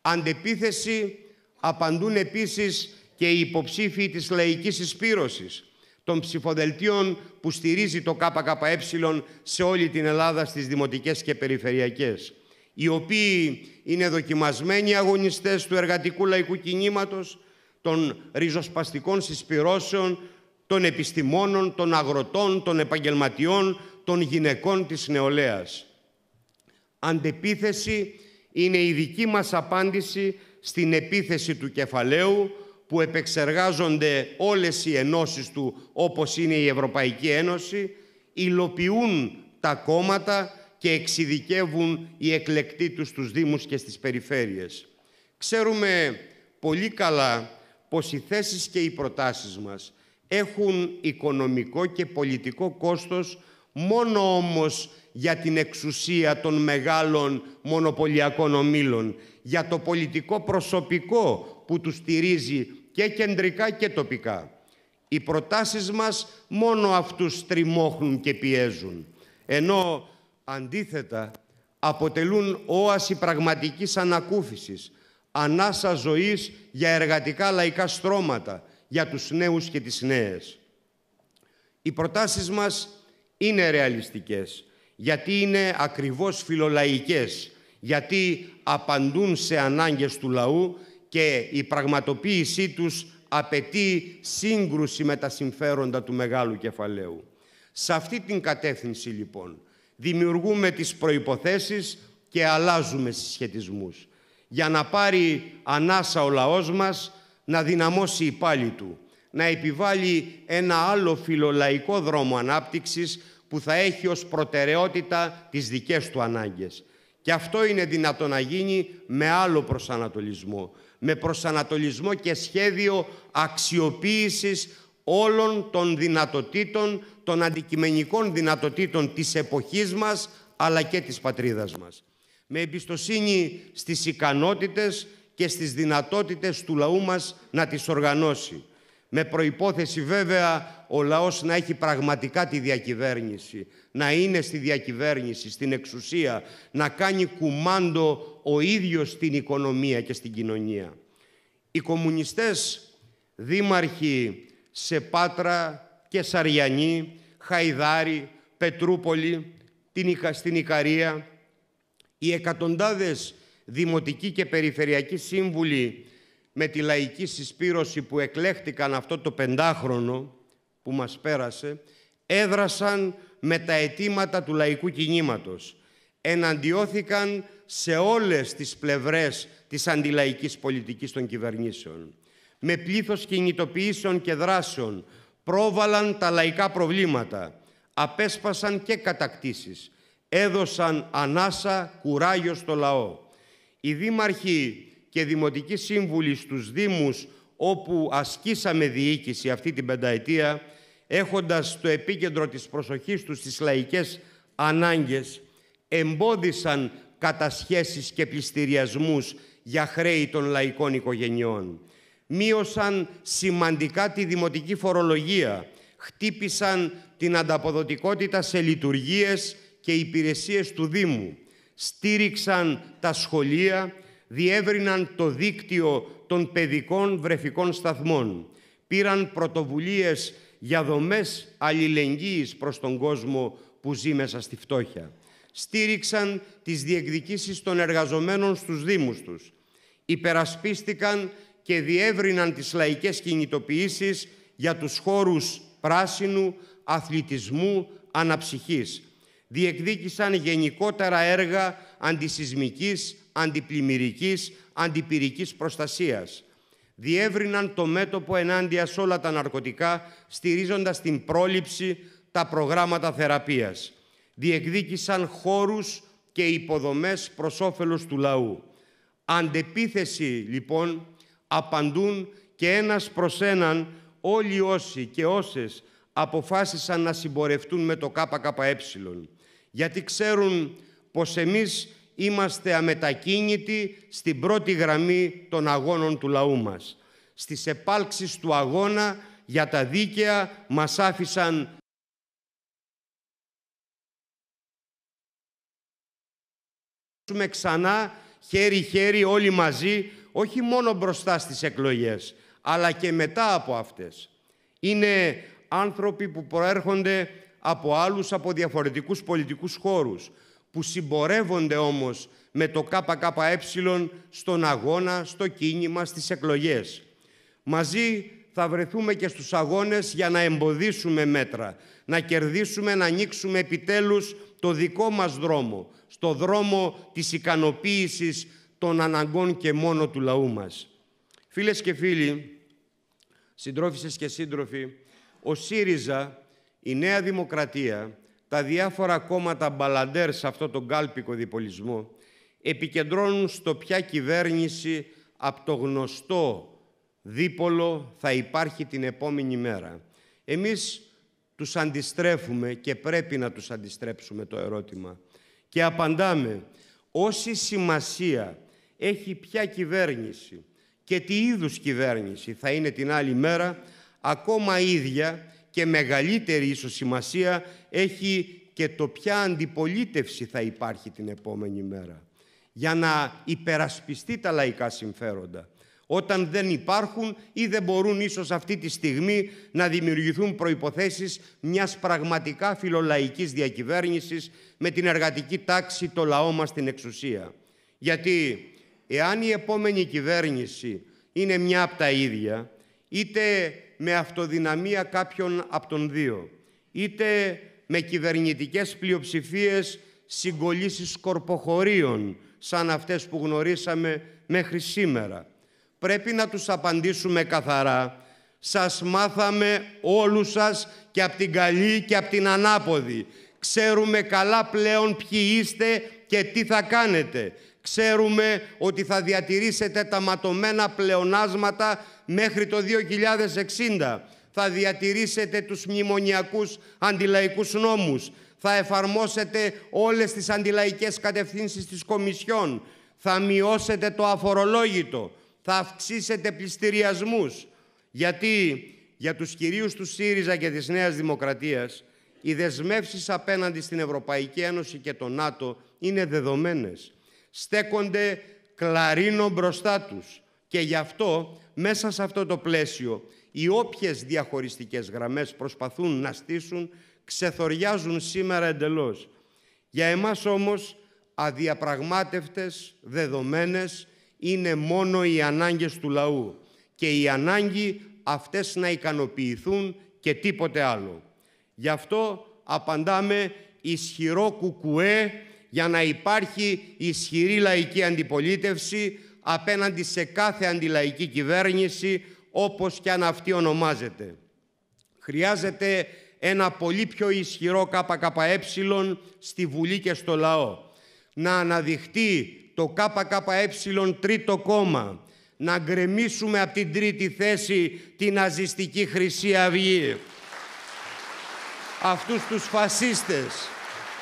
Αντεπίθεση απαντούν επίσης και οι υποψήφοι της λαϊκής εισπύρωσης των ψηφοδελτίων που στηρίζει το ΚΚΕ σε όλη την Ελλάδα στις δημοτικές και περιφερειακές, οι οποίοι είναι δοκιμασμένοι αγωνιστές του εργατικού λαϊκού κινήματος, των ριζοσπαστικών συσπυρώσεων, των επιστημόνων, των αγροτών, των επαγγελματιών, των γυναικών της νεολαίας. Αντεπίθεση είναι η δική μας απάντηση στην επίθεση του κεφαλαίου, που επεξεργάζονται όλες οι ενώσεις του, όπως είναι η Ευρωπαϊκή Ένωση, υλοποιούν τα κόμματα και εξειδικεύουν οι εκλεκτοί τους στους Δήμους και στις περιφέρειες. Ξέρουμε πολύ καλά πως οι θέσεις και οι προτάσεις μας έχουν οικονομικό και πολιτικό κόστος μόνο όμως για την εξουσία των μεγάλων μονοπωλιακών ομήλων, για το πολιτικό προσωπικό που τους στηρίζει και κεντρικά και τοπικά. Οι προτάσεις μας μόνο αυτούς τριμώχνουν και πιέζουν, ενώ αντίθετα αποτελούν όαση πραγματικής ανακούφισης, ανάσα ζωής για εργατικά λαϊκά στρώματα, για τους νέους και τις νέες. Οι προτάσεις μας είναι ρεαλιστικές, γιατί είναι ακριβώς φιλολαϊκές, γιατί απαντούν σε ανάγκες του λαού και η πραγματοποίησή τους απαιτεί σύγκρουση με τα συμφέροντα του μεγάλου κεφαλαίου. Σε αυτή την κατεύθυνση λοιπόν δημιουργούμε τις προϋποθέσεις και αλλάζουμε συσχετισμούς για να πάρει ανάσα ο λαός μας να δυναμώσει η πάλη του, να επιβάλλει ένα άλλο φιλολαϊκό δρόμο ανάπτυξης που θα έχει ως προτεραιότητα τις δικές του ανάγκες. Και αυτό είναι δυνατό να γίνει με άλλο προσανατολισμό. Με προσανατολισμό και σχέδιο αξιοποίησης όλων των δυνατοτήτων, των αντικειμενικών δυνατοτήτων της εποχής μας, αλλά και της πατρίδας μας. Με εμπιστοσύνη στις ικανότητες και στις δυνατότητες του λαού μας να τις οργανώσει με προϋπόθεση βέβαια ο λαός να έχει πραγματικά τη διακυβέρνηση, να είναι στη διακυβέρνηση, στην εξουσία, να κάνει κουμάντο ο ίδιος στην οικονομία και στην κοινωνία. Οι κομμουνιστές δήμαρχοι σε Πάτρα και Σαριανή, Χαϊδάρη, Πετρούπολη, στην Ικαρία, οι εκατοντάδες δημοτικοί και περιφερειακοί σύμβουλοι με τη λαϊκή συσπήρωση που εκλέχτηκαν αυτό το πεντάχρονο που μας πέρασε, έδρασαν με τα αιτήματα του λαϊκού κινήματος. Εναντιώθηκαν σε όλες τις πλευρές της αντιλαϊκής πολιτικής των κυβερνήσεων. Με πλήθος κινητοποιήσεων και δράσεων πρόβαλαν τα λαϊκά προβλήματα, απέσπασαν και κατακτήσεις, έδωσαν ανάσα, κουράγιο στο λαό. Οι δήμαρχοι και δημοτικοί σύμβουλοι στους Δήμους όπου ασκήσαμε διοίκηση αυτή την πενταετία, έχοντας στο επίκεντρο της προσοχής τους τις λαϊκές ανάγκες, εμπόδισαν κατασχέσεις και πληστηριασμούς για χρέη των λαϊκών οικογενειών. Μείωσαν σημαντικά τη δημοτική φορολογία, χτύπησαν την ανταποδοτικότητα σε λειτουργίες και υπηρεσίες του Δήμου, στήριξαν τα σχολεία, διεύρυναν το δίκτυο των παιδικών βρεφικών σταθμών, πήραν πρωτοβουλίες για δομές αλληλεγγύης προς τον κόσμο που ζει μέσα στη φτώχεια. Στήριξαν τις διεκδικήσεις των εργαζομένων στους Δήμους τους. Υπερασπίστηκαν και διεύρυναν τις λαϊκές κινητοποιήσεις για τους χώρους πράσινου, αθλητισμού, αναψυχής. Διεκδίκησαν γενικότερα έργα αντισυσμικής, αντιπλημμυρικής, αντιπυρικής προστασίας. Διεύρυναν το μέτωπο ενάντια σε όλα τα ναρκωτικά, στηρίζοντας την πρόληψη, τα προγράμματα θεραπείας. Διεκδίκησαν χώρους και υποδομές προς όφελος του λαού. Αντεπίθεση, λοιπόν, απαντούν και ένας προς έναν όλοι όσοι και όσες αποφάσισαν να συμπορευτούν με το ΚΚΕ. Γιατί ξέρουν πως εμείς είμαστε αμετακίνητοι στην πρώτη γραμμή των αγώνων του λαού μας. Στις επάλξεις του αγώνα για τα δίκαια μας άφησαν ...με ξανά χέρι-χέρι όλοι μαζί, όχι μόνο μπροστά στις εκλογές, αλλά και μετά από αυτές. Είναι άνθρωποι που προέρχονται από άλλους, από διαφορετικούς πολιτικούς χώρους, που συμπορεύονται όμως με το ΚΚΕ στον αγώνα, στο κίνημα, στις εκλογές. Μαζί θα βρεθούμε και στους αγώνες για να εμποδίσουμε μέτρα, να κερδίσουμε, να ανοίξουμε επιτέλους το δικό μας δρόμο, στο δρόμο της ικανοποίησης των αναγκών και μόνο του λαού μας. Φίλες και φίλοι, συντρόφισσες και σύντροφοι, ο ΣΥΡΙΖΑ, η Νέα Δημοκρατία, τα διάφορα κόμματα μπαλαντέρ σε αυτό τον κάλπικο διπολισμό επικεντρώνουν στο ποια κυβέρνηση από το γνωστό δίπολο θα υπάρχει την επόμενη μέρα. Εμείς τους αντιστρέφουμε και πρέπει να τους αντιστρέψουμε το ερώτημα. Και απαντάμε, όση σημασία έχει ποια κυβέρνηση και τι είδους κυβέρνηση θα είναι την άλλη μέρα, ακόμα ίδια και μεγαλύτερη ίσως σημασία έχει και το ποια αντιπολίτευση θα υπάρχει την επόμενη μέρα για να υπερασπιστεί τα λαϊκά συμφέροντα όταν δεν υπάρχουν ή δεν μπορούν ίσως αυτή τη στιγμή να δημιουργηθούν προϋποθέσεις μιας πραγματικά φιλολαϊκής διακυβέρνησης με την εργατική τάξη το λαό μας στην εξουσία. Γιατί εάν η επόμενη κυβέρνηση είναι μια από τα ίδια, είτε με αυτοδυναμία κάποιον από τον δύο, είτε με κυβερνητικές πλειοψηφίες συγκολήσεις κορποχωρίων, σαν αυτές που γνωρίσαμε μέχρι σήμερα. Πρέπει να τους απαντήσουμε καθαρά. Σας μάθαμε όλους σας και από την καλή και από την ανάποδη. Ξέρουμε καλά πλέον ποιοι είστε και τι θα κάνετε ξέρουμε ότι θα διατηρήσετε τα ματωμένα πλεονάσματα μέχρι το 2060. Θα διατηρήσετε τους μνημονιακούς αντιλαϊκούς νόμους. Θα εφαρμόσετε όλες τις αντιλαϊκές κατευθύνσεις της Κομισιόν. Θα μειώσετε το αφορολόγητο. Θα αυξήσετε πληστηριασμούς. Γιατί για τους κυρίους του ΣΥΡΙΖΑ και της Νέας Δημοκρατίας οι δεσμεύσεις απέναντι στην Ευρωπαϊκή Ένωση και το ΝΑΤΟ είναι δεδομένες στέκονται κλαρίνο μπροστά τους. Και γι' αυτό, μέσα σε αυτό το πλαίσιο, οι όποιες διαχωριστικές γραμμές προσπαθούν να στήσουν, ξεθοριάζουν σήμερα εντελώς. Για εμάς όμως, αδιαπραγμάτευτες, δεδομένες, είναι μόνο οι ανάγκες του λαού και η ανάγκη αυτές να ικανοποιηθούν και τίποτε άλλο. Γι' αυτό απαντάμε ισχυρό κουκουέ για να υπάρχει ισχυρή λαϊκή αντιπολίτευση απέναντι σε κάθε αντιλαϊκή κυβέρνηση, όπως και αν αυτή ονομάζεται. Χρειάζεται ένα πολύ πιο ισχυρό ΚΚΕ στη Βουλή και στο λαό. Να αναδειχτεί το ΚΚΕ τρίτο κόμμα, να γκρεμίσουμε από την τρίτη θέση την ναζιστική Χρυσή Αυγή. Αυτούς τους φασίστες,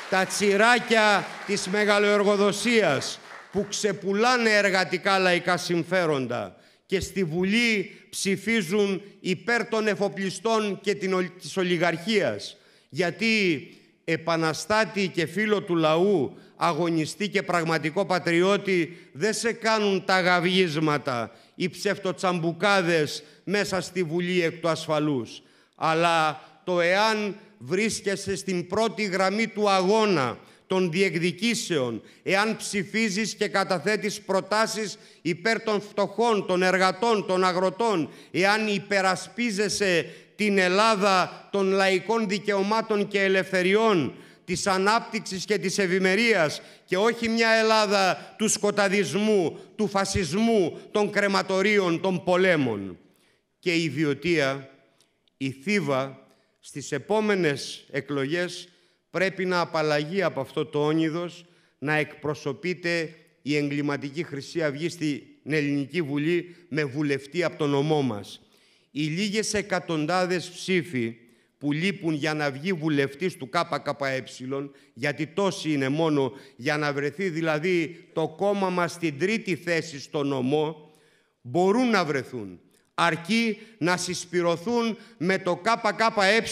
τα τσιράκια της μεγαλοεργοδοσίας που ξεπουλάνε εργατικά λαϊκά συμφέροντα και στη Βουλή ψηφίζουν υπέρ των εφοπλιστών και της ολιγαρχίας. Γιατί επαναστάτη και φίλο του λαού, αγωνιστή και πραγματικό πατριώτη, δεν σε κάνουν τα γαβγίσματα, ή ψευτοτσαμπουκάδες μέσα στη Βουλή εκ του ασφαλούς. Αλλά το εάν βρίσκεσαι στην πρώτη γραμμή του αγώνα των διεκδικήσεων, εάν ψηφίζεις και καταθέτεις προτάσεις υπέρ των φτωχών, των εργατών, των αγροτών, εάν υπερασπίζεσαι την Ελλάδα των λαϊκών δικαιωμάτων και ελευθεριών, της ανάπτυξης και της ευημερίας και όχι μια Ελλάδα του σκοταδισμού, του φασισμού, των κρεματορίων, των πολέμων. Και η ιδιωτία, η θύβα στις επόμενες εκλογές πρέπει να απαλλαγεί από αυτό το όνειδος, να εκπροσωπείται η εγκληματική Χρυσή Αυγή στην Ελληνική Βουλή με βουλευτή από τον ομό μας. Οι λίγες εκατοντάδες ψήφοι που λείπουν για να βγει βουλευτής του ΚΚΕ, γιατί τόσοι είναι μόνο, για να βρεθεί δηλαδή το κόμμα μας στην τρίτη θέση στο νομό, μπορούν να βρεθούν αρκεί να συσπηρωθούν με το ΚΚΕ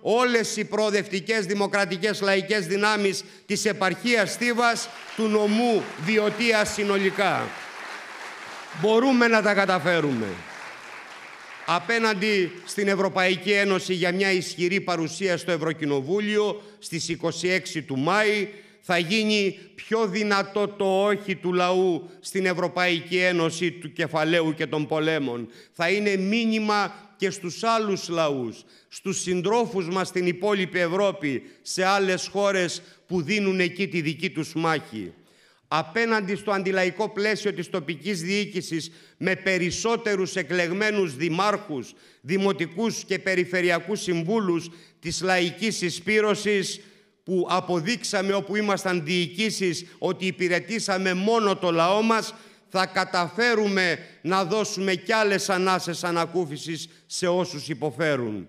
όλες οι προοδευτικές δημοκρατικές λαϊκές δυνάμεις της επαρχίας Στίβας, του νομού Διωτίας συνολικά. Μπορούμε να τα καταφέρουμε. Απέναντι στην Ευρωπαϊκή Ένωση για μια ισχυρή παρουσία στο Ευρωκοινοβούλιο στις 26 του Μάη θα γίνει πιο δυνατό το όχι του λαού στην Ευρωπαϊκή Ένωση του κεφαλαίου και των πολέμων. Θα είναι μήνυμα και στους άλλους λαούς, στους συντρόφους μας στην υπόλοιπη Ευρώπη, σε άλλες χώρες που δίνουν εκεί τη δική τους μάχη. Απέναντι στο αντιλαϊκό πλαίσιο της τοπικής διοίκησης με περισσότερους εκλεγμένους δημάρχους, δημοτικούς και περιφερειακούς συμβούλους της λαϊκής εισπύρωσης, που αποδείξαμε όπου ήμασταν διοικήσεις ότι υπηρετήσαμε μόνο το λαό μας, θα καταφέρουμε να δώσουμε κι άλλες ανάσες ανακούφισης σε όσους υποφέρουν.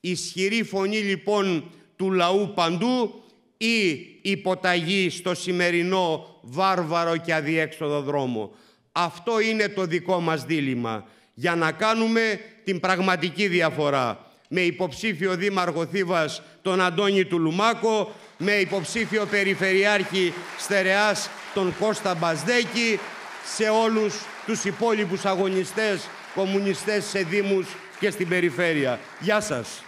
Ισχυρή φωνή λοιπόν του λαού παντού ή υποταγή στο σημερινό βάρβαρο και αδιέξοδο δρόμο. Αυτό είναι το δικό μας δίλημα για να κάνουμε την πραγματική διαφορά με υποψήφιο δήμαρχο Θήβας τον Αντώνη Τουλουμάκο με υποψήφιο περιφερειάρχη Στερεάς τον Κώστα Μπασδέκη, σε όλους τους υπόλοιπους αγωνιστές, κομμουνιστές σε δήμους και στην περιφέρεια. Γεια σας.